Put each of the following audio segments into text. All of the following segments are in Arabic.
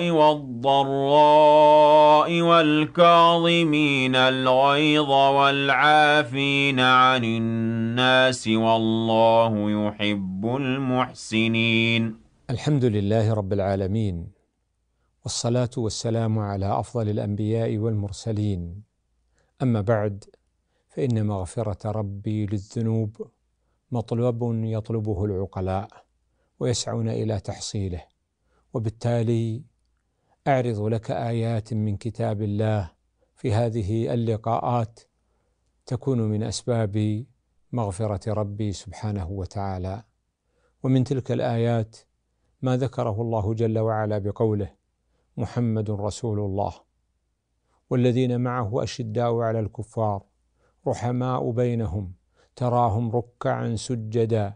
والضراء والكاظمين الغيظ والعافين عن الناس والله يحب المحسنين الحمد لله رب العالمين والصلاه والسلام على افضل الانبياء والمرسلين اما بعد فان مغفره ربي للذنوب مطلب يطلبه العقلاء ويسعون الى تحصيله وبالتالي اعرض لك ايات من كتاب الله في هذه اللقاءات تكون من اسباب مغفره ربي سبحانه وتعالى ومن تلك الايات ما ذكره الله جل وعلا بقوله محمد رسول الله والذين معه اشداء على الكفار رحماء بينهم تراهم ركعا سجدا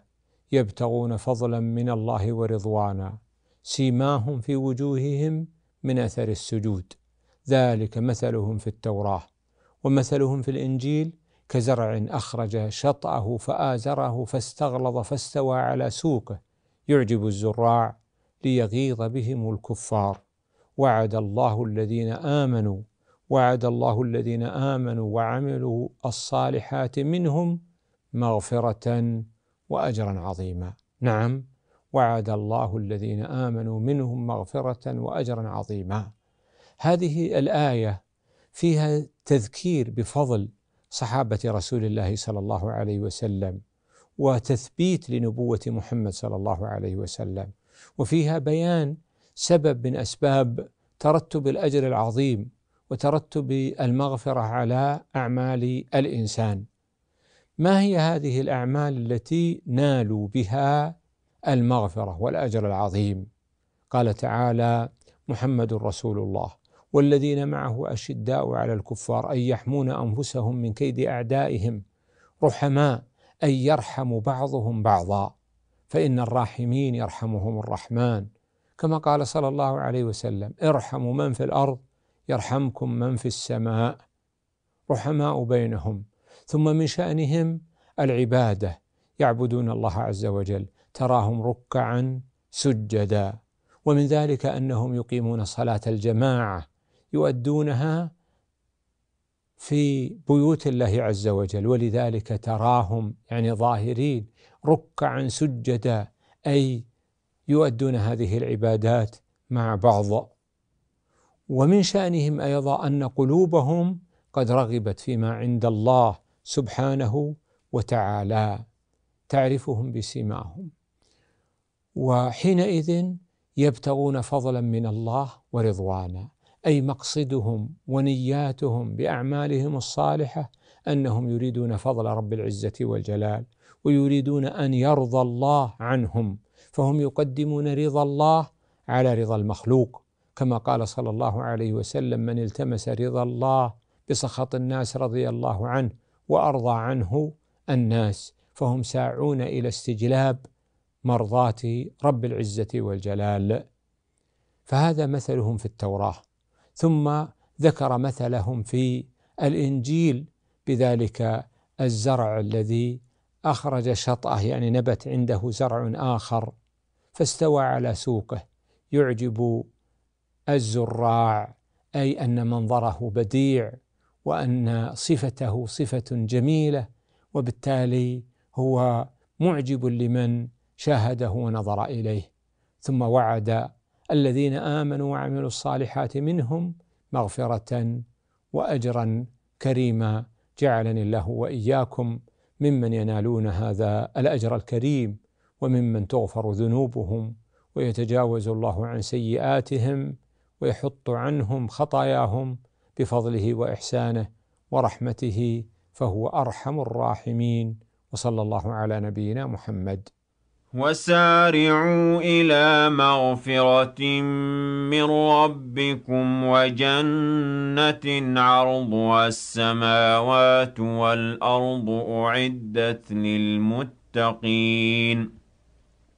يبتغون فضلا من الله ورضوانا سيماهم في وجوههم من اثر السجود ذلك مثلهم في التوراه ومثلهم في الانجيل كزرع اخرج شطاه فازره فاستغلظ فاستوى على سوقه يعجب الزراع ليغيظ بهم الكفار وعد الله الذين امنوا وعد الله الذين امنوا وعملوا الصالحات منهم مغفره واجرا عظيما نعم وعد الله الذين امنوا منهم مغفره واجرا عظيما. هذه الايه فيها تذكير بفضل صحابه رسول الله صلى الله عليه وسلم وتثبيت لنبوه محمد صلى الله عليه وسلم وفيها بيان سبب من اسباب ترتب الاجر العظيم وترتب المغفره على اعمال الانسان. ما هي هذه الاعمال التي نالوا بها المغفرة والأجر العظيم قال تعالى محمد رسول الله والذين معه أشداء على الكفار ان يحمون أنفسهم من كيد أعدائهم رحماء ان يرحم بعضهم بعضا فإن الراحمين يرحمهم الرحمن كما قال صلى الله عليه وسلم ارحموا من في الأرض يرحمكم من في السماء رحماء بينهم ثم من شأنهم العبادة يعبدون الله عز وجل تراهم ركعا سجدا ومن ذلك انهم يقيمون صلاه الجماعه يؤدونها في بيوت الله عز وجل ولذلك تراهم يعني ظاهرين ركعا سجدا اي يؤدون هذه العبادات مع بعض ومن شانهم ايضا ان قلوبهم قد رغبت فيما عند الله سبحانه وتعالى تعرفهم بسماهم وحينئذ يبتغون فضلا من الله ورضوانا اي مقصدهم ونياتهم باعمالهم الصالحه انهم يريدون فضل رب العزه والجلال ويريدون ان يرضى الله عنهم فهم يقدمون رضا الله على رضا المخلوق كما قال صلى الله عليه وسلم من التمس رضا الله بسخط الناس رضي الله عنه وارضى عنه الناس فهم ساعون الى استجلاب مرضاة رب العزة والجلال فهذا مثلهم في التوراة ثم ذكر مثلهم في الإنجيل بذلك الزرع الذي أخرج شطأه يعني نبت عنده زرع آخر فاستوى على سوقه يعجب الزراع أي أن منظره بديع وأن صفته صفة جميلة وبالتالي هو معجب لمن شاهده ونظر اليه ثم وعد الذين امنوا وعملوا الصالحات منهم مغفره واجرا كريما جعلني الله واياكم ممن ينالون هذا الاجر الكريم وممن تغفر ذنوبهم ويتجاوز الله عن سيئاتهم ويحط عنهم خطاياهم بفضله واحسانه ورحمته فهو ارحم الراحمين وصلى الله على نبينا محمد وَسَارِعُوا إِلَىٰ مَغْفِرَةٍ مِّن رَّبِّكُمْ وَجَنَّةٍ عَرْضُهَا السَّمَاوَاتُ وَالْأَرْضُ أُعِدَّتْ لِلْمُتَّقِينَ